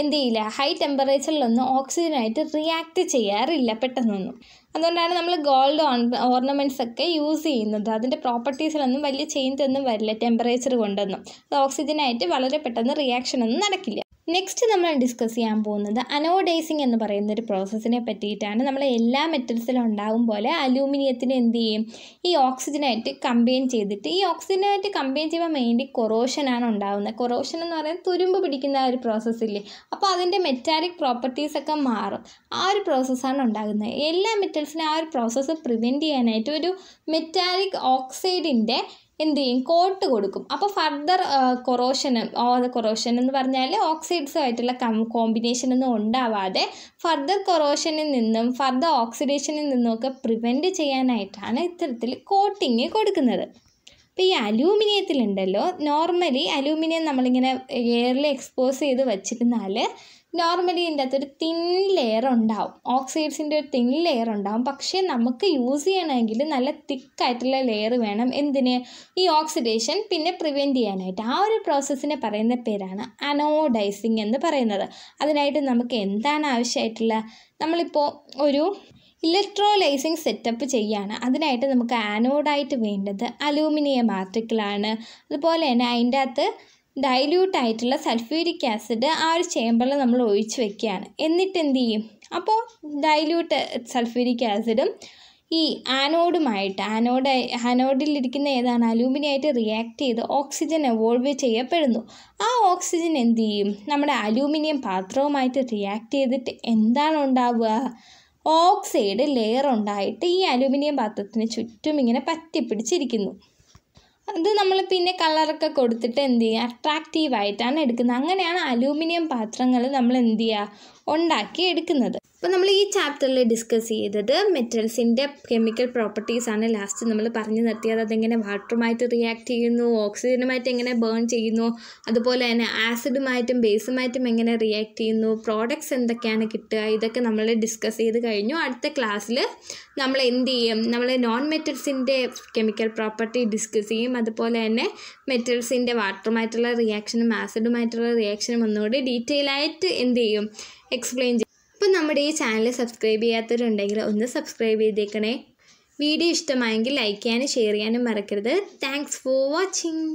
എന്ത് ചെയ്യില്ല ഹൈ ടെമ്പറേച്ചറിലൊന്നും ഓക്സിജനായിട്ട് റിയാക്ട് ചെയ്യാറില്ല പെട്ടെന്നൊന്നും അതുകൊണ്ടാണ് നമ്മൾ ഗോൾഡ് ഓർണമെൻറ്റ്സ് ഒക്കെ യൂസ് ചെയ്യുന്നത് അതിൻ്റെ പ്രോപ്പർട്ടീസിലൊന്നും വലിയ ചേഞ്ച് ഒന്നും വരില്ല ടെമ്പറേച്ചർ കൊണ്ടൊന്നും അത് ഓക്സിജനായിട്ട് വളരെ പെട്ടെന്ന് റിയാക്ഷൻ ഒന്നും നടക്കില്ല നെക്സ്റ്റ് നമ്മൾ ഡിസ്കസ് ചെയ്യാൻ പോകുന്നത് അനോഡൈസിങ് എന്ന് പറയുന്ന ഒരു പ്രോസസ്സിനെ പറ്റിയിട്ടാണ് നമ്മൾ എല്ലാ മെറ്റൽസിലും ഉണ്ടാകും പോലെ അലൂമിനിയത്തിന് എന്ത് ചെയ്യും ഈ ഓക്സിജനായിട്ട് കമ്പയിൻ ചെയ്തിട്ട് ഈ ഓക്സിജനായിട്ട് കമ്പയിൻ ചെയ്യാൻ വേണ്ടി കൊറോഷനാണ് ഉണ്ടാകുന്നത് കൊറോഷൻ എന്ന് പറയുന്നത് തുരുമ്പ് പിടിക്കുന്ന ഒരു പ്രോസസ്സില്ലേ അപ്പോൾ അതിൻ്റെ മെറ്റാലിക് പ്രോപ്പർട്ടീസൊക്കെ മാറും ആ ഒരു പ്രോസസ്സാണ് ഉണ്ടാകുന്നത് എല്ലാ മെറ്റൽസിനും ആ ഒരു പ്രോസസ്സ് പ്രിവെൻറ്റ് ചെയ്യാനായിട്ട് ഒരു മെറ്റാലിക് ഓക്സൈഡിൻ്റെ എന്ത് ചെയ്യും കോട്ട് കൊടുക്കും അപ്പോൾ ഫർദർ കൊറോഷന് കൊറോഷൻ എന്ന് പറഞ്ഞാൽ ഓക്സൈഡ്സും ആയിട്ടുള്ള കോമ്പിനേഷൻ ഒന്നും ഉണ്ടാവാതെ ഫർദർ കൊറോഷനിൽ നിന്നും ഫർദർ ഓക്സിഡേഷനിൽ നിന്നുമൊക്കെ പ്രിവെൻറ്റ് ചെയ്യാനായിട്ടാണ് ഇത്തരത്തിൽ കോട്ടിങ് കൊടുക്കുന്നത് അപ്പോൾ ഈ അലൂമിനിയത്തിലുണ്ടല്ലോ നോർമലി അലൂമിനിയം നമ്മളിങ്ങനെ എയറിൽ എക്സ്പോസ് ചെയ്ത് വച്ചിരുന്നാൽ നോർമലി ഇതിൻ്റെ അകത്തൊരു തിൻ ലെയർ ഉണ്ടാവും ഓക്സൈഡ്സിൻ്റെ ഒരു തിൻ ലെയർ ഉണ്ടാവും പക്ഷേ നമുക്ക് യൂസ് ചെയ്യണമെങ്കിൽ നല്ല തിക്കായിട്ടുള്ള ലെയർ വേണം എന്തിന് ഈ ഓക്സിഡേഷൻ പിന്നെ പ്രിവെൻറ്റ് ചെയ്യാനായിട്ട് ആ ഒരു പ്രോസസ്സിനെ പറയുന്ന പേരാണ് അനോഡൈസിങ് എന്ന് പറയുന്നത് അതിനായിട്ട് നമുക്ക് എന്താണ് ആവശ്യമായിട്ടുള്ള നമ്മളിപ്പോൾ ഒരു ഇലക്ട്രോലൈസിങ് സെറ്റപ്പ് ചെയ്യുകയാണ് അതിനായിട്ട് നമുക്ക് ആനോഡായിട്ട് വേണ്ടത് അലൂമിനിയം ആർട്ടിക്കിളാണ് അതുപോലെ തന്നെ അതിൻ്റെ അകത്ത് ഡൈല്യൂട്ട് ആയിട്ടുള്ള സൾഫ്യൂരിക് ആസിഡ് ആ ഒരു ചേമ്പറിൽ നമ്മൾ ഒഴിച്ച് വെക്കുകയാണ് എന്നിട്ട് എന്ത് ചെയ്യും അപ്പോൾ ഡൈല്യൂട്ട് സൾഫ്യൂരിക് ആസിഡും ഈ ആനോഡുമായിട്ട് ആനോഡ് ആനോഡിലിരിക്കുന്ന ഏതാണ് അലൂമിനിയായിട്ട് റിയാക്ട് ചെയ്ത് ഓക്സിജൻ എവോൾവ് ചെയ്യപ്പെടുന്നു ആ ഓക്സിജൻ എന്ത് ചെയ്യും നമ്മുടെ അലൂമിനിയം പാത്രവുമായിട്ട് റിയാക്ട് ചെയ്തിട്ട് എന്താണ് ഉണ്ടാവുക ഓക്സൈഡ് ലെയർ ഉണ്ടായിട്ട് ഈ അലൂമിനിയം പാത്രത്തിന് ചുറ്റും ഇങ്ങനെ പറ്റിപ്പിടിച്ചിരിക്കുന്നു അത് നമ്മൾ പിന്നെ കളറൊക്കെ കൊടുത്തിട്ട് എന്ത് ചെയ്യുക അട്രാക്റ്റീവായിട്ടാണ് എടുക്കുന്നത് അങ്ങനെയാണ് അലൂമിനിയം പാത്രങ്ങൾ നമ്മൾ എന്ത് ചെയ്യുക ഉണ്ടാക്കി എടുക്കുന്നത് അപ്പോൾ നമ്മൾ ഈ ചാപ്റ്ററിൽ ഡിസ്കസ് ചെയ്തത് മെറ്റൽസിൻ്റെ കെമിക്കൽ പ്രോപ്പർട്ടീസ് ആണ് ലാസ്റ്റ് നമ്മൾ പറഞ്ഞു നിർത്തിയത് അതെങ്ങനെ വാട്ടറുമായിട്ട് റിയാക്ട് ചെയ്യുന്നു ഓക്സിജനുമായിട്ട് എങ്ങനെ ബേൺ ചെയ്യുന്നു അതുപോലെ തന്നെ ആസിഡുമായിട്ടും ബേസുമായിട്ടും എങ്ങനെ റിയാക്ട് ചെയ്യുന്നു പ്രോഡക്റ്റ്സ് എന്തൊക്കെയാണ് കിട്ടുക ഇതൊക്കെ നമ്മൾ ഡിസ്കസ് ചെയ്ത് കഴിഞ്ഞു അടുത്ത ക്ലാസ്സിൽ നമ്മൾ എന്ത് ചെയ്യും നമ്മൾ നോൺ മെറ്റൽസിൻ്റെ കെമിക്കൽ പ്രോപ്പർട്ടി ഡിസ്കസ് ചെയ്യും അതുപോലെ തന്നെ മെറ്റൽസിൻ്റെ വാട്ടറുമായിട്ടുള്ള റിയാക്ഷനും ആസിഡുമായിട്ടുള്ള റിയാക്ഷനും ഒന്നുകൂടി ഡീറ്റെയിൽ ആയിട്ട് എന്ത് ചെയ്യും എക്സ്പ്ലെയിൻ ചെയ്യും അപ്പം നമ്മുടെ ഈ ചാനൽ സബ്സ്ക്രൈബ് ചെയ്യാത്തവരുണ്ടെങ്കിൽ ഒന്ന് സബ്സ്ക്രൈബ് ചെയ്തേക്കണേ വീഡിയോ ഇഷ്ടമായെങ്കിൽ ലൈക്ക് ചെയ്യാനും ഷെയർ ചെയ്യാനും മറക്കരുത് താങ്ക്സ് ഫോർ വാച്ചിങ്